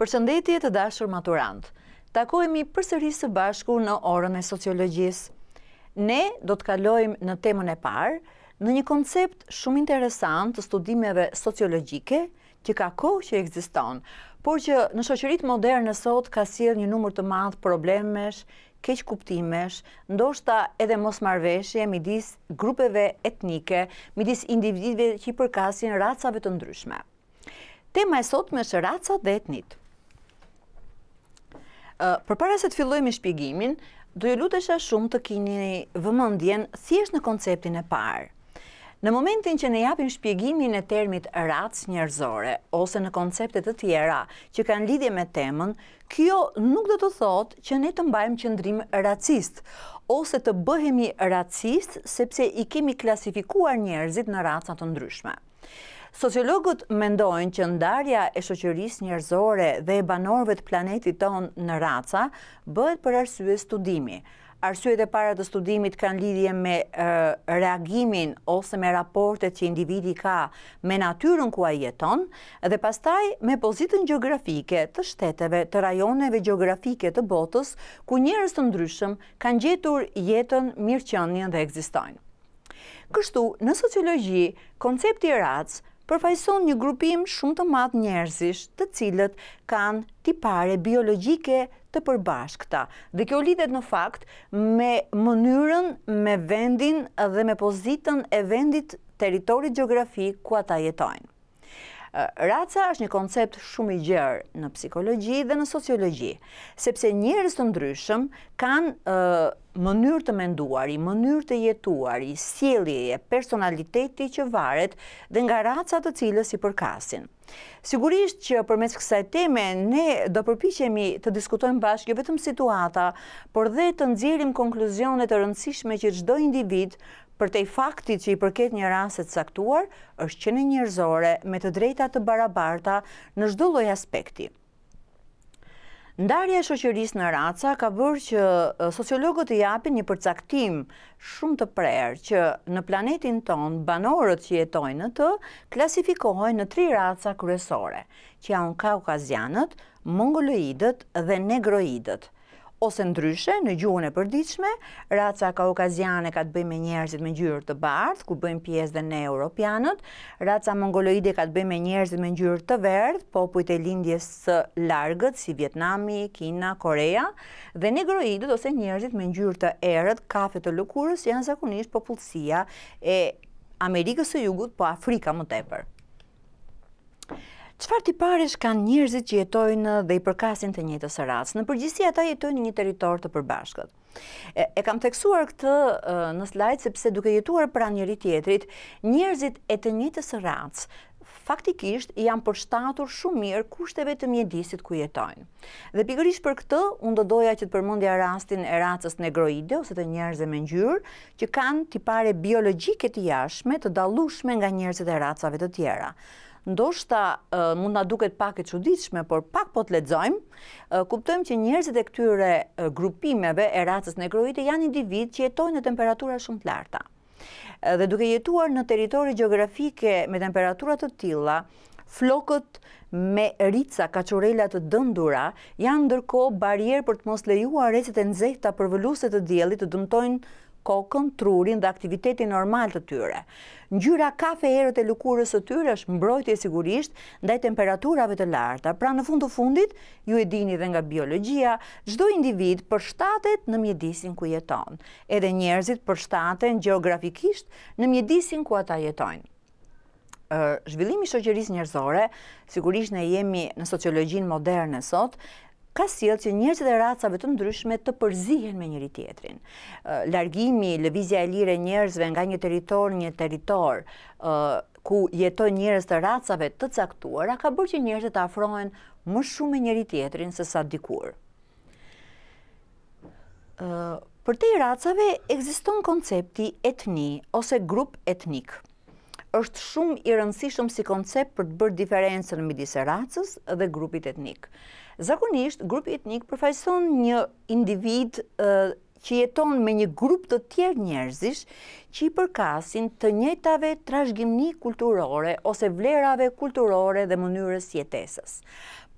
Përshëndetje të dashur maturant. Takohemi përsëri së bashku në orën e sociologjisë. Ne do të kalojmë në temën e parë, në një koncept shumë interesant të studimeve sociologjike që ka kohë që ekziston, por që në shoqëritë moderne sot ka sjell një numër të madh problemesh, keq kuptimesh, ndoshta edhe mos marveshje midis grupeve etnike, midis individve që i përkasin racave të ndryshme. Tema e sot me shë racat dhe etnitë. Për para se të fillojmë i shpjegimin, do ju lutesha shumë të kini vëmëndjen si është në konceptin e parë. Në momentin që ne japim shpjegimin e termit ratës njerëzore, ose në konceptet të tjera që kanë lidhje me temën, kjo nuk do të thotë që ne të mbajmë qëndrim racist, ose të bëhemi racist sepse i kemi klasifikuar njerëzit në ratës të ndryshme. Sociologët mendojnë që ndarja e shoqërisë njerëzore dhe e banorëve të planetit tonë në raca bëhet për arsye studimi. Arsyet e para të studimit kanë lidhje me reagimin ose me raportet që individi ka me natyrën ku ai jeton dhe pastaj me pozitën gjeografike të shteteve, të rajoneve gjeografike të botës ku njerëz të ndryshëm kanë gjetur jetën, mirëqenien dhe ekzistojnë. Kështu, në sociologji, koncepti i racë përfajson një grupim shumë të matë njerëzish të cilët kanë tipare biologike të përbashkëta. Dhe kjo lidhet në fakt me mënyrën, me vendin dhe me pozitën e vendit teritori geografi ku ata jetojnë. Raca është një koncept shumë i gjerë në psikologi dhe në sociologi, sepse njërës të ndryshëm kanë mënyrë të menduar, i mënyrë të jetuar, i sielje e personaliteti që varet dhe nga racat të cilës i përkasin. Sigurisht që për mes kësaj teme, ne do përpichemi të diskutojmë bashkë jo vetëm situata, por dhe të nëzirim konkluzionet të rëndësishme që gjdo individ për të i faktit që i përket një raset saktuar, është që në njërzore me të drejta të barabarta në shdulloj aspekti. Ndarja e shoqëris në raca ka bërë që sociologët të japin një përcaktim shumë të prerë që në planetin ton banorët që jetojnë në të klasifikohojnë në tri raca kërësore, që janë kaukazianët, mongoloidët dhe negroidët ose ndryshe në gjuhën e përdiqme, raca ka ka të bëjmë e njerëzit me gjyrë të bardhë, ku bëjmë pjesë dhe ne Europianët, raca mongoloide ka të bëjmë e njerëzit me gjyrë të verdhë, popujt e lindjes së largët, si Vietnami, Kina, Korea, dhe negroidët ose njerëzit me gjyrë të erët, kafe të lukurës janë zakonisht popullësia e Amerikës e jugut, po Afrika më tepër. Qëfar t'i parish kanë njërzit që jetojnë dhe i përkasin të njëtë racë? Në përgjësi ata jetojnë një teritor të përbashkët. E, kam teksuar këtë në slajtë, sepse duke jetuar pra njëri tjetrit, njërzit e të njëtë racë faktikisht janë përshtatur shumë mirë kushteve të mjedisit ku jetojnë. Dhe pikërisht për këtë, unë do doja që të përmëndja rastin e racës negroide ose të njerëzve me ngjyrë, që kanë tipare biologjike të jashme të dalushme nga njerëzit e racave të tjera ndoshta mund na duket pak e çuditshme, por pak po të lexojmë, kuptojmë që njerëzit e këtyre grupimeve e racës negroide janë individ që jetojnë në temperatura shumë të larta. Dhe duke jetuar në territori gjeografike me temperatura të tilla, flokët me rica, kaçurela të dëndura janë ndërkohë barrierë për të mos lejuar recet e nxehta për vëlluset të diellit të dëmtojnë kokën, trurin dhe aktivitetin normal të tyre. gjyra kafe erët e lukurës të tyre është mbrojtje sigurisht ndaj temperaturave të larta, pra në fund të fundit, ju e dini dhe nga biologia, gjdo individ për shtatet në mjedisin ku jeton, edhe njerëzit për shtaten geografikisht në mjedisin ku ata jetojnë. Zhvillimi shëgjëris njërzore, sigurisht në jemi në sociologjin moderne sot, ka sjellë që njerëzit e racave të ndryshme të përzihen me njëri tjetrin. Largimi, lëvizja e lirë e njerëzve nga një territor në një territor, ku jetojnë njerëz të racave të caktuara ka bërë që njerëzit të afrohen më shumë me njëri tjetrin se sa dikur. Për te i racave, eksiston koncepti etni ose grup etnik. është shumë i rëndësishëm si koncept për të bërë diferencën në midis e racës dhe grupit etnikë. Zakonisht, grupi etnik përfajson një individ që jeton me një grup të tjerë njerëzish që i përkasin të njëtave trashgjimni kulturore ose vlerave kulturore dhe mënyrës jetesës.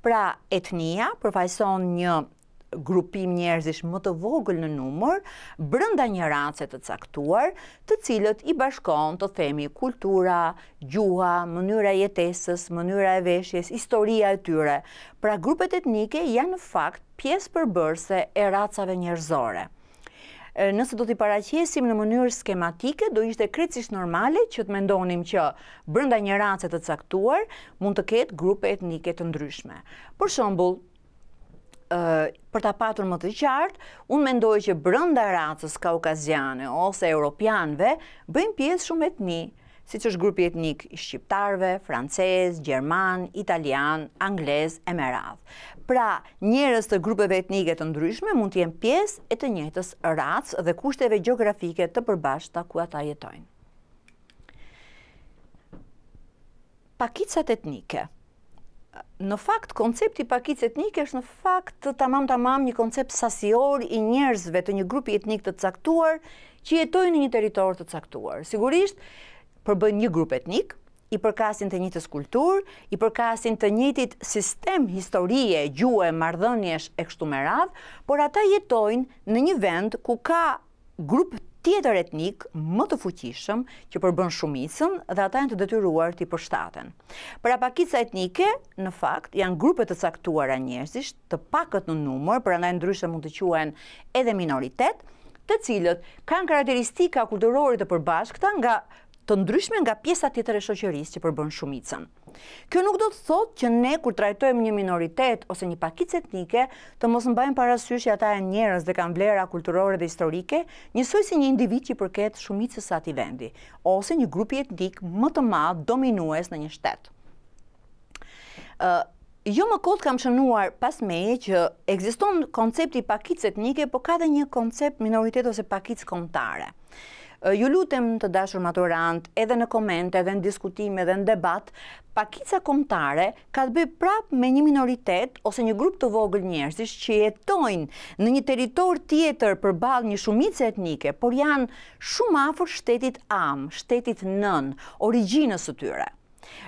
Pra etnia përfajson një grupim njerëzish më të vogël në numër, brënda një race të caktuar, të cilët i bashkon të themi kultura, gjuha, mënyra jetesës, mënyra e veshjes, historia e tyre. Pra, grupet etnike janë në fakt pjesë përbërse e racave njerëzore. Nëse do t'i paracjesim në mënyrë skematike, do ishte krecisht normale që të mendonim që brënda një racet të caktuar mund të ketë grupe etnike të ndryshme. Për shëmbull, për të patur më të qartë, unë mendoj që brënda racës kaukaziane ose europianve, bëjmë pjesë shumë etni, si që është grupi etnik i shqiptarve, francez, gjerman, italian, anglez, emerath. Pra, njërës të grupeve etnike të ndryshme mund të jenë pjesë e të njëtës racë dhe kushteve geografike të përbashta ku ata jetojnë. Pakicat etnike Pakicat etnike në fakt, koncepti pakic etnik është në fakt të tamam tamam një koncept sasior i njerëzve të një grupi etnik të caktuar që jetojnë në një teritor të caktuar. Sigurisht, përbën një grup etnik, i përkasin të njëtës kultur, i përkasin të njëtit sistem historie, gjuhe, mardhënjesh e kështu me radhë, por ata jetojnë në një vend ku ka grup tjetër etnik më të fuqishëm që përbën shumisën dhe ata janë të detyruar të i përshtaten. Pra pakica etnike, në fakt, janë grupe të caktuara njërzisht të pakët në numër, pra ndaj ndryshë mund të quen edhe minoritet, të cilët kanë karakteristika kulturore të përbashkëta nga të ndryshme nga pjesa tjetër e shoqërisë që përbën shumicën. Kjo nuk do të thotë që ne kur trajtojmë një minoritet ose një pakicë etnike, të mos mbajmë parasysh që ata janë njerëz dhe kanë vlera kulturore dhe historike, njësoj si një individ që i përket shumicës së atij vendi, ose një grup i etnik më të madh dominues në një shtet. ë Jo më kod kam shënuar pas meje që egziston koncepti pakicet etnike, po ka dhe një koncept minoritet ose pakic kontare ju lutem të dashur maturant edhe në komente, edhe në diskutime, edhe në debat, pakica komtare ka të bëj prap me një minoritet ose një grup të vogël njerëzish që jetojnë në një teritor tjetër për balë një shumice etnike, por janë shumë afër shtetit amë shtetit nën, originës të tyre.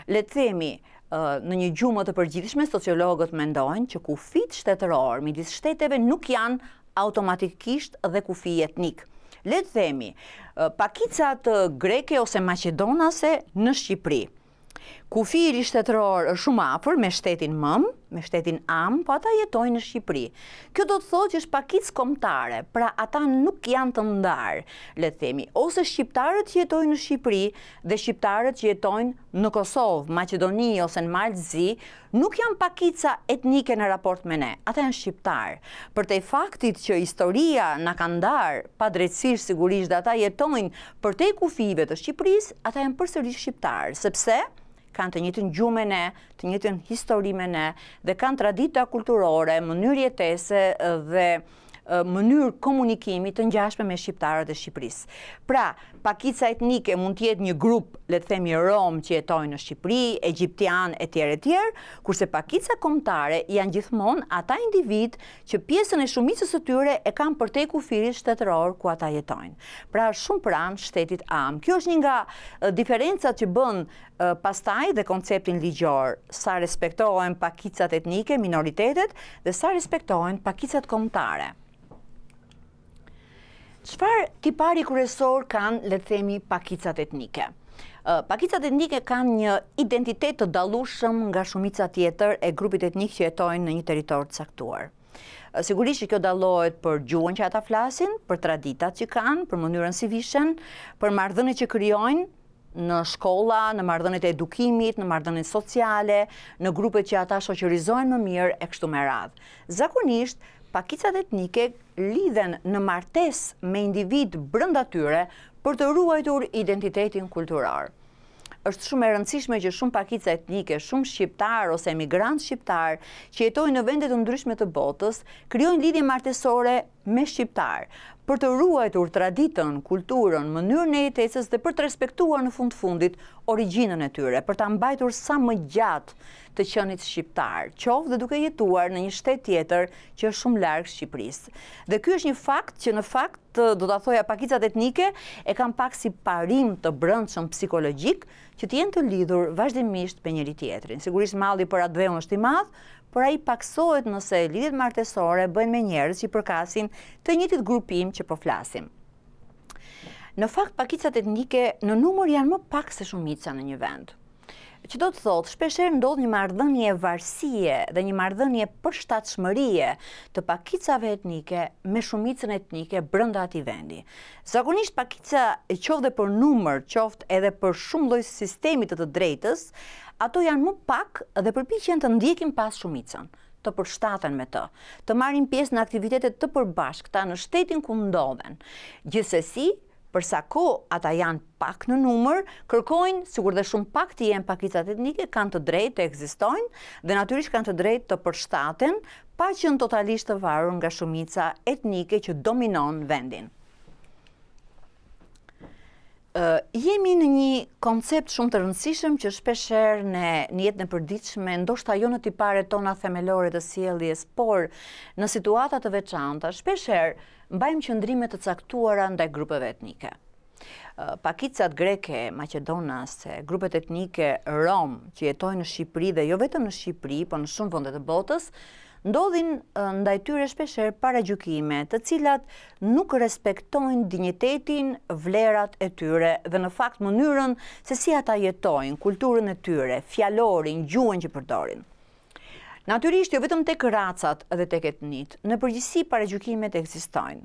Letë themi, në një gjumë të përgjithshme, sociologët mendojnë që kufit shtetëror midis shteteve nuk janë automatikisht dhe kufi etnik. Letë themi, pakicat eh, greke ose maqedonase në Shqipëri kufiri shtetëror shumë apër me shtetin mëmë, me shtetin amë, po ata jetojnë në Shqipëri. Kjo do të thotë që është pakic komtare, pra ata nuk janë të ndarë, le themi, ose shqiptarët që jetojnë në Shqipëri dhe shqiptarët që jetojnë në Kosovë, Maqedoni ose në Malëzi, nuk janë pakica etnike në raport me ne, ata janë shqiptarë. Për faktit që historia në kanë ndarë, pa drejtsirë sigurisht dhe ata jetojnë përtej kufive të Shqipërisë, ata janë përsërish shqiptar, sepse kanë të njëtën gjume ne, të njëtën historime ne, dhe kanë tradita kulturore, mënyrë jetese dhe mënyrë komunikimi të njashme me Shqiptarët dhe Shqipëris. Pra, pakica etnike mund tjetë një grup, letë themi Rom, që jetojnë në Shqipëri, Egyptian, tjere tjerë, kurse pakica komtare janë gjithmon ata individ që pjesën e shumicës të tyre e kam te ku firit shtetëror ku ata jetojnë. Pra shumë pranë shtetit amë. Kjo është një nga diferencat që bën pastaj dhe konceptin ligjor, sa respektojnë pakicat etnike, minoritetet, dhe sa respektojnë pakicat komtare. Qëfar tipari kërësor kanë, le themi, pakicat etnike? Pakicat etnike kanë një identitet të dalushëm nga shumica tjetër e grupit etnik që jetojnë në një teritor të saktuar. Sigurisht që kjo dalohet për gjuën që ata flasin, për traditat që kanë, për mënyrën si vishen, për mardhënit që kryojnë në shkolla, në mardhënit e edukimit, në mardhënit sociale, në grupet që ata shoqërizojnë më mirë e kështu me radhë. Zakonisht, pakicat etnike lidhen në martes me individ brënda tyre për të ruajtur identitetin kulturar. Êshtë shumë e rëndësishme që shumë pakicat etnike, shumë shqiptar ose emigrant shqiptar, që jetojnë në vendet të ndryshme të botës, kryojnë lidhje martesore me shqiptarë, për të ruajtur traditën, kulturën, mënyrën e jetesis dhe për të respektuar në fund fundit originën e tyre, për të ambajtur sa më gjatë të qënit shqiptar, qovë dhe duke jetuar në një shtet tjetër që është shumë largë Shqipërisë. Dhe kjo është një fakt që në fakt, do të thoja pakicat etnike, e kam pak si parim të brëndshëm psikologjik që t'jen të lidhur vazhdimisht për njëri tjetrin. Sigurisht mali për atë dhe unë është i madhë, por a i paksohet nëse lidit martesore bëjnë me njerës që i përkasin të njëtit grupim që përflasim. Po në fakt, pakicat etnike në numër janë më pak se shumica në një vend. Që do të thotë, shpesherë ndodhë një mardhënje varsie dhe një mardhënje përshtatë shmërie të pakicave etnike me shumicën etnike brënda ati vendi. Zagonisht pakica e qovë dhe për numër, qovë edhe për shumë lojë sistemit të të drejtës, ato janë më pak dhe përpiqen të ndjekin pas shumicën, të përshtaten me të, të marrin pjesë në aktivitetet të përbashkëta në shtetin ku ndodhen. Gjithsesi, për sa kohë ata janë pak në numër, kërkojnë sikur dhe shumë pak të jenë pakicat etnike kanë të drejtë të ekzistojnë dhe natyrisht kanë të drejtë të përshtaten pa qenë totalisht të varur nga shumica etnike që dominon vendin. Jemi në një koncept shumë të rëndësishëm që shpesher në jetën e përdiqme, ndoshta jo në tipare tona themelore dhe sieljes, por në situatat të veçanta, shpesher mbajmë qëndrimet të caktuara ndaj grupeve etnike. Pakicat greke, Macedonase, grupet etnike, Rom, që jetojnë në Shqipëri dhe jo vetëm në Shqipëri, po në shumë vëndet të botës, ndodhin ndaj tyre shpesher para gjukime të cilat nuk respektojnë dignitetin vlerat e tyre dhe në fakt mënyrën se si ata jetojnë kulturën e tyre, fjalorin, gjuën që përdorin. Naturisht, jo vetëm të këracat dhe të këtë në përgjësi para gjukimet eksistojnë.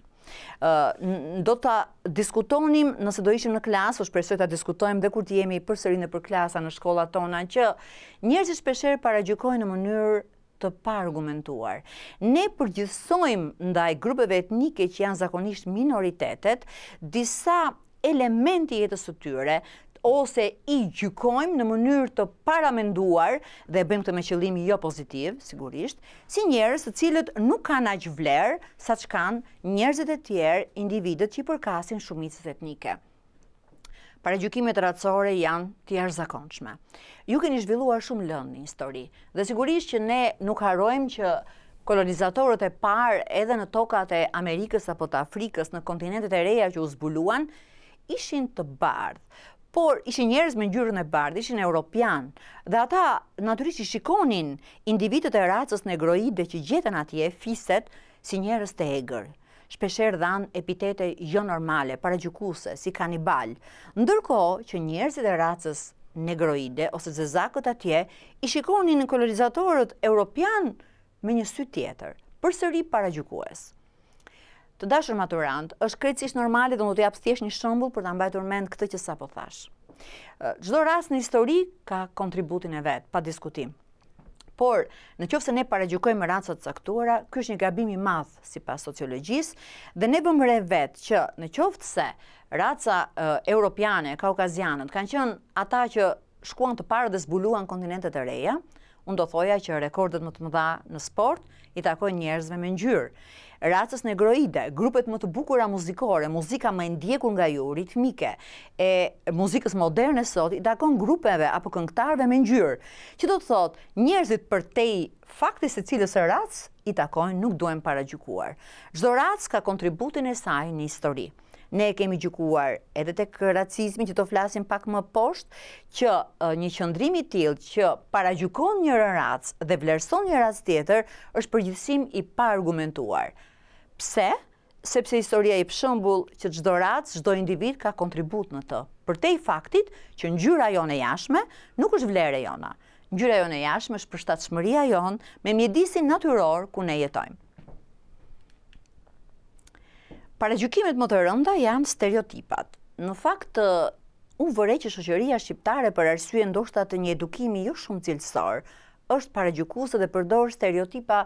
Do të diskutonim nëse do ishim në klasë, o shpresoj të diskutojmë dhe kur të jemi përsërinë për klasa në shkolla tona, që njerëzit shpesherë para gjukojnë në mënyrë të paargumentuar. Ne përgjithsojmë ndaj grupeve etnike që janë zakonisht minoritetet, disa elementi jetës të tyre, ose i gjykojmë në mënyrë të paramenduar dhe bëjmë të me qëllimi jo pozitiv, sigurisht, si njerës të cilët nuk kanë aqë vlerë sa që kanë njerëzit e tjerë individet që i përkasin shumicës etnike paragjykimet racore ratësore janë tjerë zakonçme. Ju keni zhvilluar shumë lëndë një histori, dhe sigurisht që ne nuk harojmë që kolonizatorët e parë edhe në tokat e Amerikës apo të Afrikës në kontinentet e reja që u zbuluan, ishin të bardhë, por ishin njerës me njërën e bardhë, ishin e Europian, dhe ata naturisht i shikonin individet e ratës në që gjetën atje fiset si njerës të egrë shpesher dhan epitete jo normale, paragjukuse, si kanibal, ndërko që njerëzit e racës negroide ose zezakët atje i shikoni në kolorizatorët europian me një sy tjetër, për sëri paragjukues. Të dashër maturant, është krecisht normale dhe në të japës thjesht një shëmbull për të ambajtur mend këtë që sa po thash. Gjdo ras në histori ka kontributin e vetë, pa diskutim por në qofë se ne paregjukojmë racët caktura, është një gabimi madhë si pas sociologjisë, dhe ne bëmë re vetë që në qoftë se raca europiane, kaukazianët, kanë qënë ata që shkuan të parë dhe zbuluan kontinentet e reja, Unë do thoja që rekordet më të mëdha në sport i takoj njerëzve me njërë. Racës në grupet më të bukura muzikore, muzika më ndjekur nga ju, ritmike, e muzikës moderne sot, i takon grupeve apo këngtarve me njërë. Që do të thot, njerëzit për tej faktis të cilës e racë, i takojnë nuk duen para gjukuar. Zdo racë ka kontributin e saj një histori ne kemi gjukuar edhe të kërracizmi që të flasim pak më poshtë, që një qëndrimi tjilë që para gjukon një rëratës dhe vlerëson një rëratës tjetër, është përgjithsim i pa argumentuar. Pse? Sepse historia i pëshëmbull që gjdo rëratës, gjdo individ ka kontribut në të. Për te i faktit që në gjyra jo në jashme, nuk është vlerë e jona. Në gjyra jo në jashme është për shtatë shmëria jonë me mjedisin natyror ku ne jetojmë. Paragjykimet më të rënda janë stereotipat. Në fakt, unë uh, vëre që shëqëria shqiptare për arsye ndoshta të një edukimi jo shumë cilësor, është paragjykuse dhe përdor stereotipa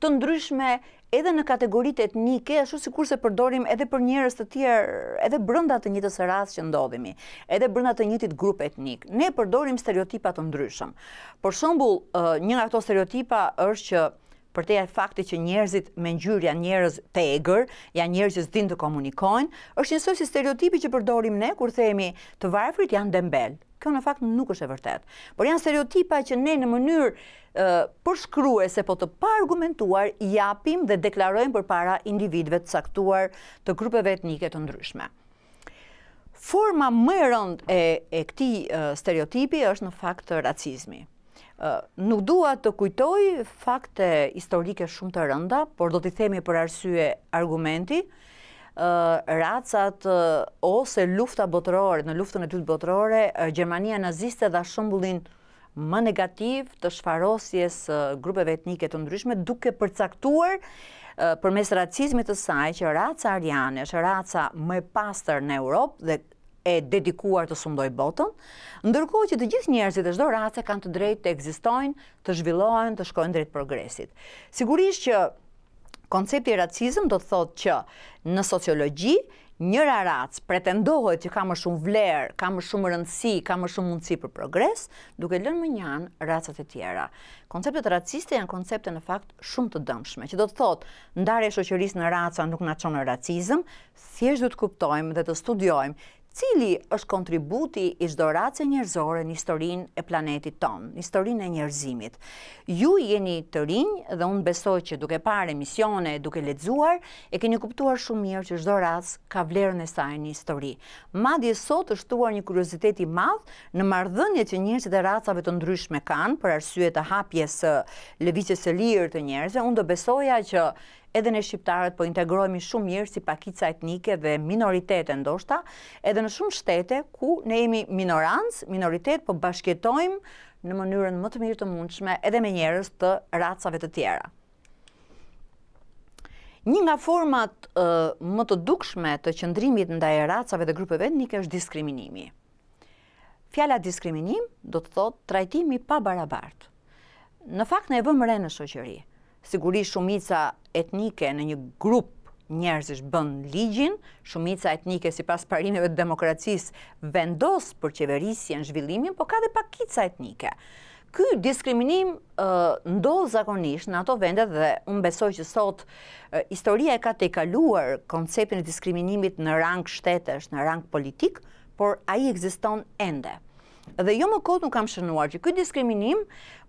të ndryshme edhe në kategoritë etnike, ashtu si kurse përdorim edhe për njerës të tjerë, edhe brënda të njëtës rrasë që ndodhimi, edhe brënda të njëtit grupë etnik. Ne përdorim stereotipa të ndryshme. Por shëmbull, uh, një nga këto stereotipa është që për te e fakti që njerëzit me njërë janë njerëz të egër, janë njerëz që zdinë të komunikojnë, është njësoj si stereotipi që përdorim ne, kur themi të varfrit janë dembel. Kjo në fakt nuk është e vërtet. Por janë stereotipa që ne në mënyrë përshkrue se po të pa argumentuar, japim dhe deklarojmë për para individve të saktuar të grupeve etnike të ndryshme. Forma më rëndë e këti stereotipi është në fakt racizmi. Nuk dua të kujtoj fakte historike shumë të rënda, por do t'i themi për arsye argumenti, racat ose lufta botërore, në luftën e tytë botërore, Gjermania naziste dhe shumbullin më negativ të shfarosjes grupeve etnike të ndryshme, duke përcaktuar për mes racizmit të saj që raca ariane, që raca më pastër në Europë dhe e dedikuar të sundoj botën, ndërkohë që të gjithë njerëzit e shdo race kanë të drejt të egzistojnë, të zhvillohen, të shkojnë drejt progresit. Sigurisht që koncepti i racizm do të thot që në sociologi, njëra racë pretendohet që ka më shumë vlerë, ka më shumë rëndësi, ka më shumë mundësi për progres, duke lënë më njanë racët e tjera. Konceptet raciste janë koncepte në fakt shumë të dëmshme, që do të thotë, e shoqërisë në raca nuk na çon në racizëm, thjesht do të kuptojmë dhe të studiojmë cili është kontributi i shdo ratës njerëzore një storin e planetit tonë, një storin e njerëzimit. Ju jeni të rinjë dhe unë besoj që duke pare misione, duke ledzuar, e keni kuptuar shumë mirë që shdo ratës ka vlerën e sajnë një histori. Madi e sot është tuar një kuriositeti madhë në mardhënje që njërës dhe ratësave të ndryshme kanë për arsye të hapjes levicës e lirë të njerëzve, unë do besoja që edhe në shqiptarët po integrohemi shumë mirë si pakica etnike dhe minoritet e ndoshta, edhe në shumë shtete ku ne jemi minorancë, minoritet, po bashkëtojmë në mënyrën më të mirë të mundshme edhe me njerës të racave të tjera. Një nga format më të dukshme të qëndrimit nda e racave dhe grupeve etnike është diskriminimi. Fjalla diskriminim do të thotë trajtimi pa barabartë. Në fakt në e vëmëre në shëqërië sigurisht shumica etnike në një grup njerëzish bën ligjin, shumica etnike si pas parimeve të demokracis vendos për qeverisje në zhvillimin, po ka dhe pakica etnike. Ky diskriminim ndohë zakonisht në ato vendet dhe unë besoj që sot historia e ka te kaluar konceptin e diskriminimit në rang shtetesh, në rang politik, por a i egziston ende. Dhe jo më kodë nuk kam shënuar që këtë diskriminim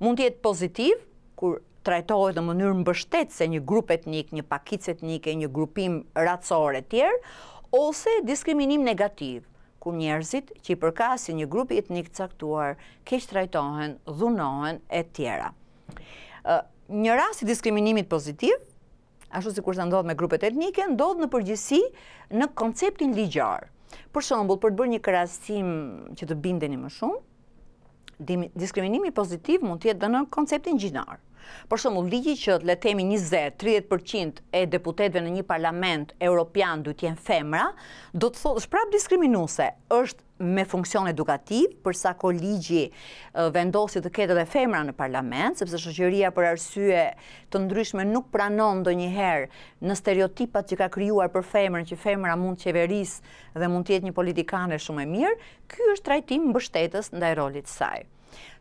mund tjetë pozitiv, kur trajtohet në mënyrë mbështet se një grup etnik, një pakic etnik e një grupim ratësore tjerë, ose diskriminim negativ, ku njerëzit që i përkasi një grupi etnik caktuar, keqë trajtohen, dhunohen e tjera. Një rast i diskriminimit pozitiv, ashtu si kur të ndodhë me grupet etnike, ndodhë në përgjësi në konceptin ligjar. Për shumë, për të bërë një kërasim që të bindeni më shumë, diskriminimi pozitiv mund tjetë dhe në konceptin gjinar. Për shumë, ligji që të letemi 20-30% e deputetve në një parlament europian du t'jen femra, do të thotë, shprap diskriminuse, është me funksion edukativ, përsa ko ligji vendosit të ketë dhe femra në parlament, sepse shëqëria për arsye të ndryshme nuk pranon do njëherë në stereotipat që ka kryuar për femrën, që femra mund qeveris dhe mund tjetë një politikane shumë e mirë, kjo është trajtim bështetës ndaj rolit sajë.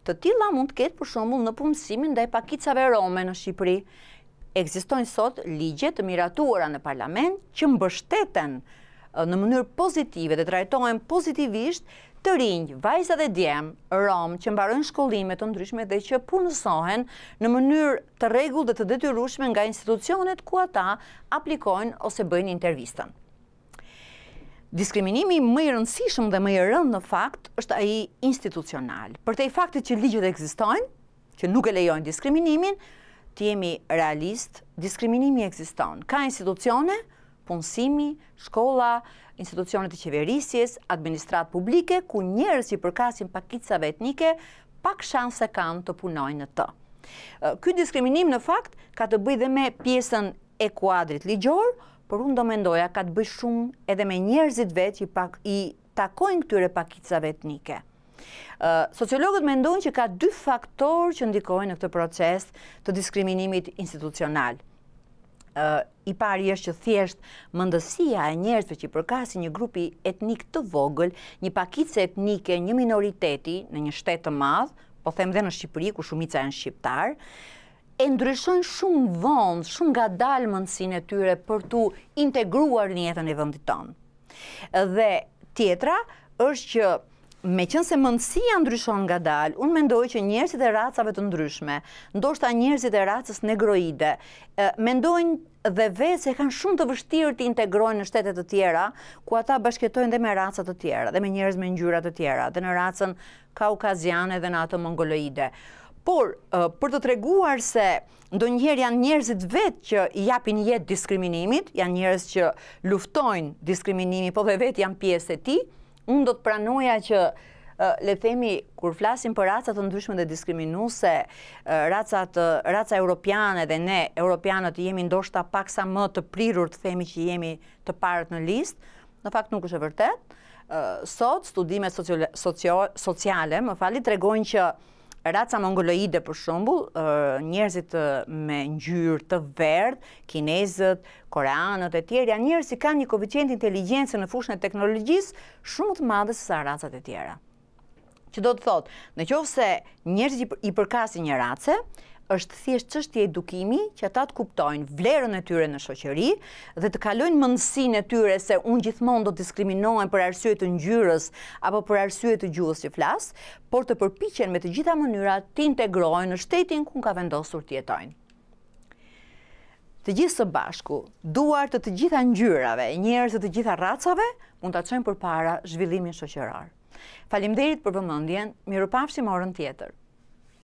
Të tila mund të ketë për shumë në punësimin dhe pakicave rome në Shqipëri. Eksistojnë sot ligje të miratuara në parlament që mbështeten në mënyrë pozitive dhe trajtojnë pozitivisht të rinjë, vajza dhe djemë, romë që mbarën shkollimet të ndryshme dhe që punësohen në mënyrë të regull dhe të detyrushme nga institucionet ku ata aplikojnë ose bëjnë intervistën. Diskriminimi më i rëndësishëm dhe më i rëndë në fakt është aji institucional. Për te i faktit që ligjët e egzistojnë, që nuk e lejojnë diskriminimin, të jemi realist, diskriminimi e Ka institucione, punësimi, shkolla, institucionet të qeverisjes, administratë publike, ku njerës që përkasin pakicave etnike, pak shanse kanë të punojnë në të. Këtë diskriminim në fakt ka të bëjë dhe me pjesën e kuadrit ligjorë, por unë do mendoja ka të bëj shumë edhe me njerëzit vetë që i takojnë këtyre pakicave etnike. Sociologët mendojnë që ka dy faktorë që ndikojnë në këtë proces të diskriminimit institucional. I pari është që thjesht mëndësia e njerëzve që i përkasi një grupi etnik të vogël, një pakice etnike, një minoriteti në një shtetë të madhë, po them dhe në Shqipëri, ku shumica e në Shqiptarë, e ndryshojnë shumë vënd, shumë nga dalë mëndësin e tyre për tu integruar jetën e vëndit tonë. Dhe tjetra është që me qënë se mëndësia ndryshon nga dalë, unë mendoj që njërësit e racave të ndryshme, ndoshta njërësit e racës negroide, mendojnë dhe vetë se kanë shumë të vështirë të integrojnë në shtetet të tjera, ku ata bashketojnë dhe me racat të tjera, dhe me njërës me njyrat të tjera, dhe në racën kaukaziane dhe në atë mongoloide. Por, për të treguar se ndo njerë janë njerëzit vetë që japin jetë diskriminimit, janë njerëz që luftojnë diskriminimi, po dhe vetë janë pjesë e ti, unë do të pranoja që le themi, kur flasim për racat të ndryshme dhe diskriminuse, racat, racat europiane dhe ne, europianët, jemi ndoshta pak sa më të prirur të themi që jemi të parët në list, në fakt nuk është e vërtet, sot studime socio, sociale, më fali, tregojnë që Raca mongoloide për shumbull, njerëzit me njërë të verdh, kinezët, koreanët e tjerë, janë njerëz si ka një koeficient inteligencë në fushën e teknologjisë shumë të madhës sa racat e tjera. Që do të thotë, në qovë se njerëzit i përkasi një race, është thjesht qështje edukimi që ata të kuptojnë vlerën e tyre në shoqëri dhe të kalojnë mëndësin e tyre se unë gjithmonë do të diskriminohen për arsyet të njyrës apo për arsyet të gjuhës që flasë, por të përpichen me të gjitha mënyra të integrojnë në shtetin ku ka vendosur tjetojnë. Të gjithë së bashku, duar të të gjitha ngjyrave, njerës të të gjitha racave, mund të atësojnë për para zhvillimin shoqërar. Falimderit për vëmëndjen, miru pafshim orën tjetër.